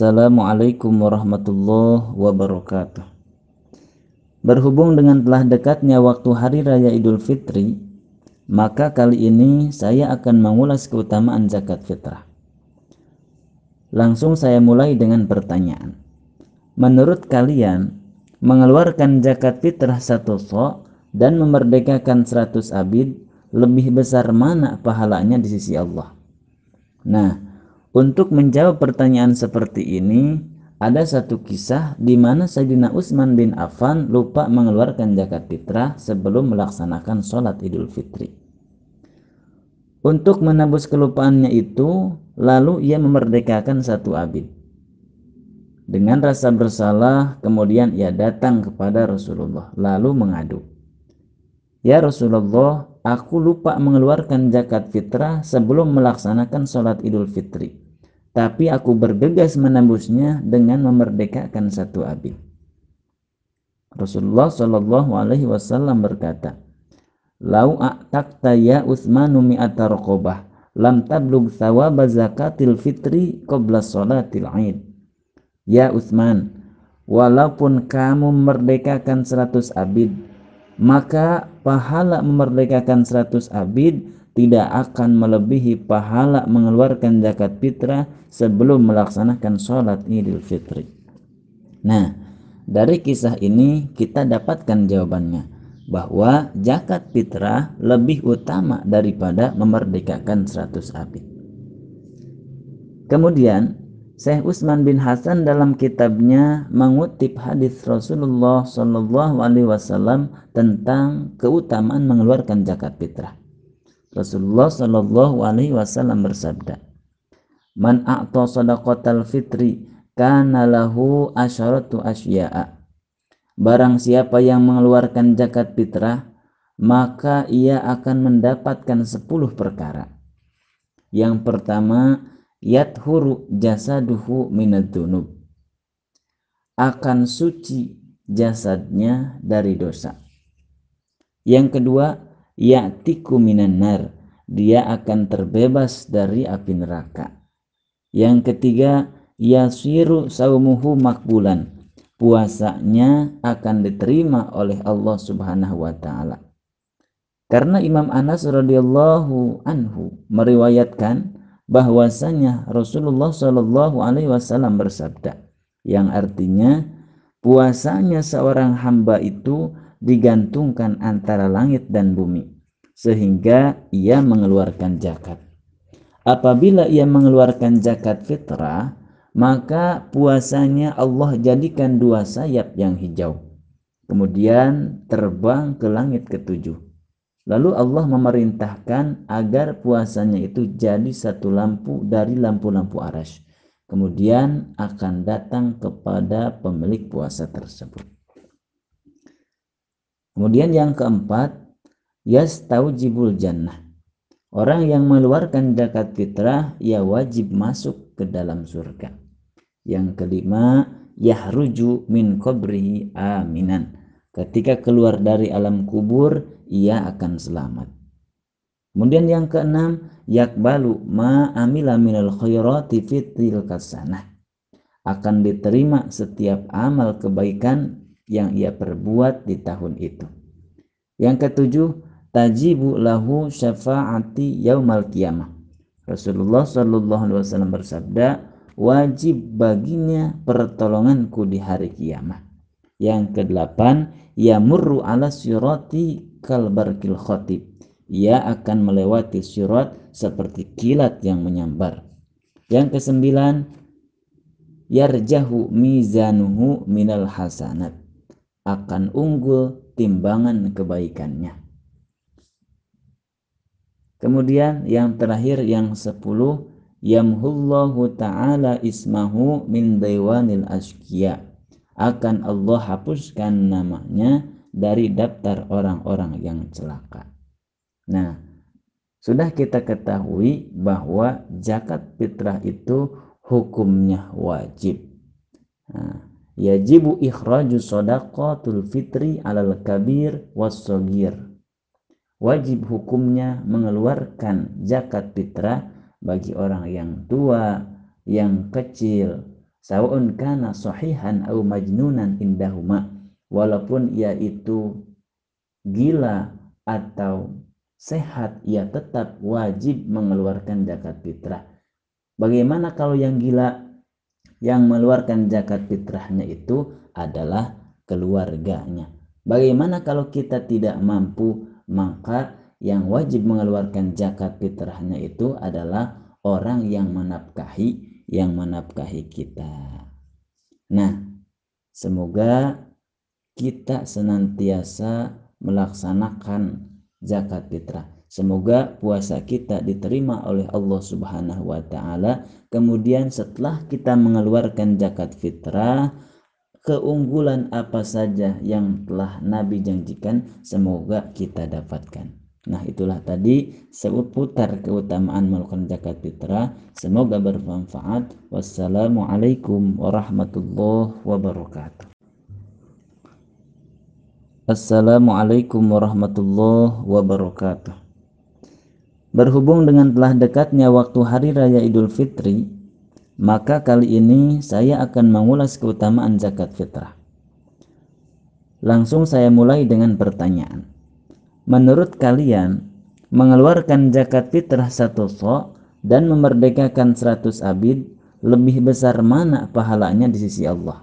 Assalamualaikum warahmatullahi wabarakatuh. Berhubung dengan telah dekatnya waktu Hari Raya Idul Fitri, maka kali ini saya akan mengulas keutamaan zakat fitrah. Langsung saya mulai dengan pertanyaan. Menurut kalian, mengeluarkan zakat fitrah satu sok dan memerdekakan seratus abid lebih besar mana pahalanya di sisi Allah? Nah, untuk menjawab pertanyaan seperti ini, ada satu kisah di mana Sayyidina Utsman bin Affan lupa mengeluarkan zakat fitrah sebelum melaksanakan sholat Idul Fitri. Untuk menebus kelupaannya itu, lalu ia memerdekakan satu abid. Dengan rasa bersalah, kemudian ia datang kepada Rasulullah, lalu mengadu. Ya Rasulullah, aku lupa mengeluarkan zakat fitrah sebelum melaksanakan sholat idul fitri. Tapi aku bergegas menembusnya dengan memerdekakan satu abid. Rasulullah Shallallahu Alaihi Wasallam berkata, Lau a'takta ya Utsmanu mi'ata rokobah, lam tablug thawaba zakatil fitri qabla salatil id. Ya Utsman, walaupun kamu merdekakan seratus abid, maka pahala memerdekakan 100 abid tidak akan melebihi pahala mengeluarkan zakat fitrah sebelum melaksanakan sholat idul fitri. Nah, dari kisah ini kita dapatkan jawabannya bahwa zakat fitrah lebih utama daripada memerdekakan 100 abid. Kemudian Syekh Utsman bin Hasan dalam kitabnya mengutip hadis Rasulullah Shallallahu Alaihi Wasallam tentang keutamaan mengeluarkan zakat fitrah. Rasulullah Shallallahu Alaihi Wasallam bersabda, "Man a'ta sadaqatal fitri kana lahu asyaratu asya'a." Barang siapa yang mengeluarkan zakat fitrah, maka ia akan mendapatkan sepuluh perkara. Yang pertama, yathuru jasaduhu minadzunub akan suci jasadnya dari dosa yang kedua ya'tiku minan nar dia akan terbebas dari api neraka yang ketiga yasiru saumuhu makbulan puasanya akan diterima oleh Allah Subhanahu wa taala. Karena Imam Anas radhiyallahu anhu meriwayatkan bahwasanya Rasulullah Shallallahu Alaihi Wasallam bersabda yang artinya puasanya seorang hamba itu digantungkan antara langit dan bumi sehingga ia mengeluarkan zakat. Apabila ia mengeluarkan zakat fitrah, maka puasanya Allah jadikan dua sayap yang hijau. Kemudian terbang ke langit ketujuh Lalu Allah memerintahkan agar puasanya itu jadi satu lampu dari lampu-lampu arash. Kemudian akan datang kepada pemilik puasa tersebut. Kemudian yang keempat, yastaujibul jannah. Orang yang mengeluarkan zakat fitrah, ya wajib masuk ke dalam surga. Yang kelima, yahruju min kubri aminan. Ketika keluar dari alam kubur, ia akan selamat. Kemudian yang keenam, yakbalu ma amila minal khairati fitil kasanah. Akan diterima setiap amal kebaikan yang ia perbuat di tahun itu. Yang ketujuh, tajibu lahu syafaati yaumal kiamah. Rasulullah Shallallahu Alaihi Wasallam bersabda, wajib baginya pertolonganku di hari kiamah. Yang kedelapan, ya murru ala sirati barkil khatib Ia akan melewati syurat seperti kilat yang menyambar. Yang kesembilan, yarjahu mizanuhu minal hasanat. Akan unggul timbangan kebaikannya. Kemudian yang terakhir yang sepuluh, yamhullahu ta'ala ismahu min daywanil ashkiya akan Allah hapuskan namanya dari daftar orang-orang yang celaka. Nah, sudah kita ketahui bahwa zakat fitrah itu hukumnya wajib. Nah, yajibu ikhraju sodakotul fitri alal kabir wasogir. Wajib hukumnya mengeluarkan zakat fitrah bagi orang yang tua, yang kecil, sawaun kana sohihan au majnunan indahuma walaupun ia itu gila atau sehat, ia tetap wajib mengeluarkan zakat fitrah. Bagaimana kalau yang gila yang mengeluarkan zakat fitrahnya itu adalah keluarganya? Bagaimana kalau kita tidak mampu, maka yang wajib mengeluarkan zakat fitrahnya itu adalah orang yang menafkahi yang menafkahi kita. Nah, semoga kita senantiasa melaksanakan zakat fitrah. Semoga puasa kita diterima oleh Allah Subhanahu wa taala. Kemudian setelah kita mengeluarkan zakat fitrah, keunggulan apa saja yang telah Nabi janjikan semoga kita dapatkan. Nah, itulah tadi seputar keutamaan melakukan zakat fitrah. Semoga bermanfaat. Wassalamualaikum warahmatullahi wabarakatuh. Assalamualaikum warahmatullahi wabarakatuh. Berhubung dengan telah dekatnya waktu hari raya Idul Fitri, maka kali ini saya akan mengulas keutamaan zakat fitrah. Langsung saya mulai dengan pertanyaan. Menurut kalian, mengeluarkan zakat fitrah satu sok dan memerdekakan seratus abid lebih besar mana pahalanya di sisi Allah?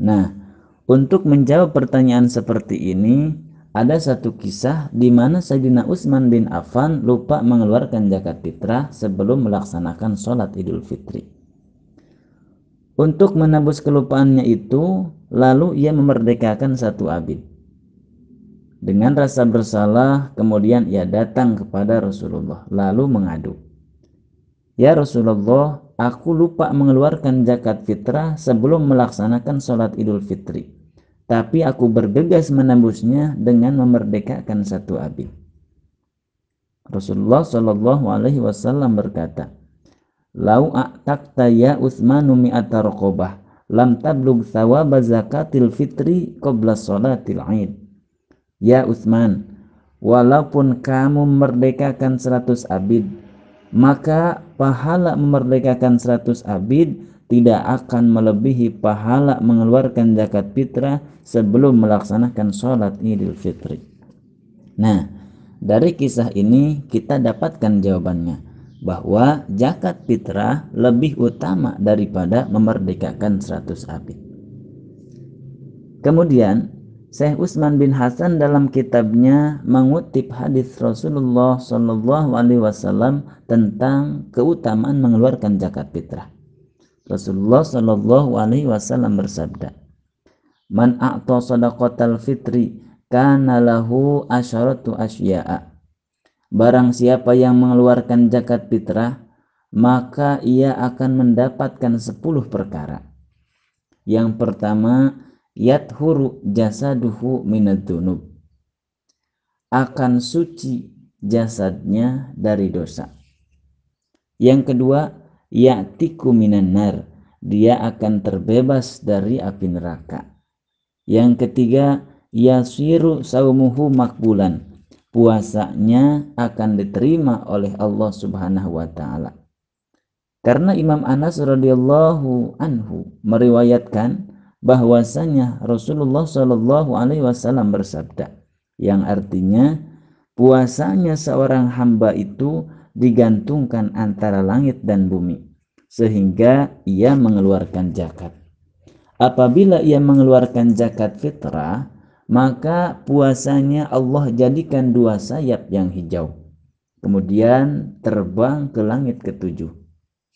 Nah, untuk menjawab pertanyaan seperti ini, ada satu kisah di mana Sayyidina Utsman bin Affan lupa mengeluarkan zakat fitrah sebelum melaksanakan sholat Idul Fitri. Untuk menebus kelupaannya itu, lalu ia memerdekakan satu abid. Dengan rasa bersalah, kemudian ia datang kepada Rasulullah, lalu mengadu. Ya Rasulullah, aku lupa mengeluarkan zakat fitrah sebelum melaksanakan sholat idul fitri. Tapi aku bergegas menembusnya dengan memerdekakan satu abid. Rasulullah Shallallahu Alaihi Wasallam berkata, Lau a'takta ya Utsmanu mi'ata rokobah, lam tablug thawaba zakatil fitri qabla salatil id. Ya Utsman, walaupun kamu merdekakan seratus abid, maka pahala memerdekakan 100 abid tidak akan melebihi pahala mengeluarkan zakat fitrah sebelum melaksanakan sholat idul fitri. Nah, dari kisah ini kita dapatkan jawabannya bahwa zakat fitrah lebih utama daripada memerdekakan 100 abid. Kemudian Syekh Utsman bin Hasan dalam kitabnya mengutip hadis Rasulullah Shallallahu Alaihi Wasallam tentang keutamaan mengeluarkan zakat fitrah. Rasulullah Shallallahu Alaihi Wasallam bersabda, "Man a'ta sadaqatal fitri kana lahu asyaratu asya'a." Barang siapa yang mengeluarkan zakat fitrah, maka ia akan mendapatkan sepuluh perkara. Yang pertama, yathuru jasaduhu minadzunub akan suci jasadnya dari dosa yang kedua ya'tiku minan nar dia akan terbebas dari api neraka yang ketiga yasiru saumuhu makbulan puasanya akan diterima oleh Allah Subhanahu wa taala. Karena Imam Anas radhiyallahu anhu meriwayatkan bahwasanya Rasulullah Shallallahu Alaihi Wasallam bersabda yang artinya puasanya seorang hamba itu digantungkan antara langit dan bumi sehingga ia mengeluarkan zakat. Apabila ia mengeluarkan zakat fitrah, maka puasanya Allah jadikan dua sayap yang hijau. Kemudian terbang ke langit ketujuh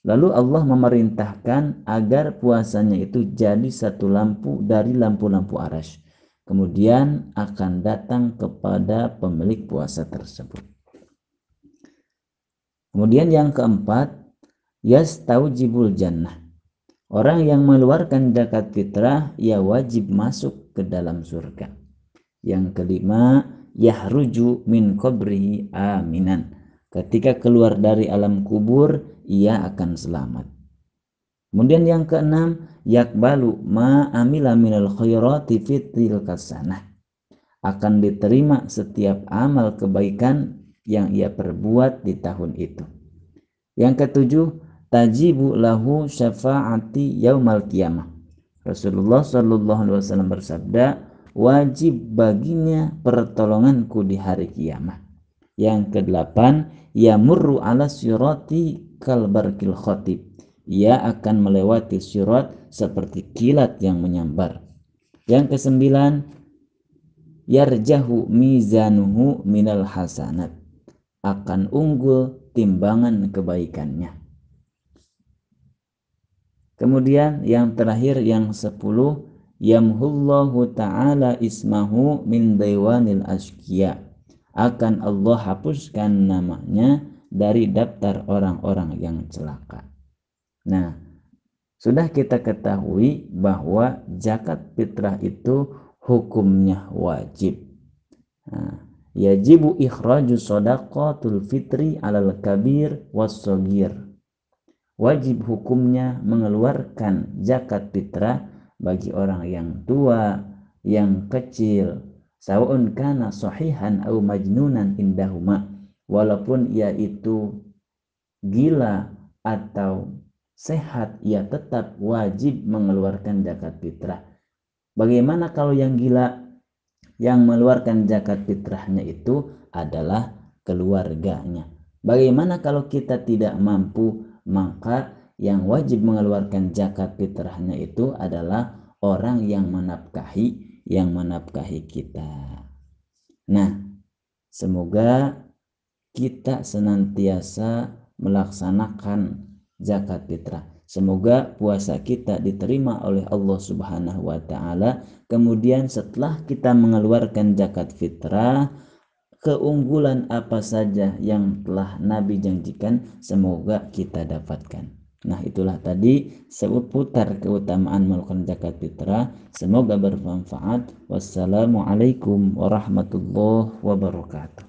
Lalu Allah memerintahkan agar puasanya itu jadi satu lampu dari lampu-lampu arash. Kemudian akan datang kepada pemilik puasa tersebut. Kemudian yang keempat, yastaujibul jannah. Orang yang meluarkan zakat fitrah, ya wajib masuk ke dalam surga. Yang kelima, yahruju min kubri aminan. Ketika keluar dari alam kubur, ia akan selamat. Kemudian yang keenam, yakbalu ma amila minal khairati fitil kasanah. Akan diterima setiap amal kebaikan yang ia perbuat di tahun itu. Yang ketujuh, tajibu lahu syafaati yaumal kiamah. Rasulullah Shallallahu Alaihi Wasallam bersabda, wajib baginya pertolonganku di hari kiamah. Yang kedelapan, yamurru ala sirati kalbarkil khatib Ia akan melewati syurat seperti kilat yang menyambar. Yang kesembilan, yarjahu mizanuhu minal hasanat. Akan unggul timbangan kebaikannya. Kemudian yang terakhir yang sepuluh, yamhullahu ta'ala ismahu min daywanil asqiya akan Allah hapuskan namanya dari daftar orang-orang yang celaka. Nah, sudah kita ketahui bahwa zakat fitrah itu hukumnya wajib. Nah, yajibu ikhraju sodakotul fitri alal kabir wasogir. Wajib hukumnya mengeluarkan zakat fitrah bagi orang yang tua, yang kecil, sawun kana sohihan au majnunan indahuma walaupun ia itu gila atau sehat, ia tetap wajib mengeluarkan zakat fitrah. Bagaimana kalau yang gila yang mengeluarkan zakat fitrahnya itu adalah keluarganya? Bagaimana kalau kita tidak mampu, maka yang wajib mengeluarkan zakat fitrahnya itu adalah orang yang menafkahi yang menafkahi kita. Nah, semoga kita senantiasa melaksanakan zakat fitrah. Semoga puasa kita diterima oleh Allah Subhanahu wa taala. Kemudian setelah kita mengeluarkan zakat fitrah, keunggulan apa saja yang telah Nabi janjikan semoga kita dapatkan. Nah, itulah tadi seputar keutamaan melakukan zakat fitrah. Semoga bermanfaat. Wassalamualaikum warahmatullahi wabarakatuh.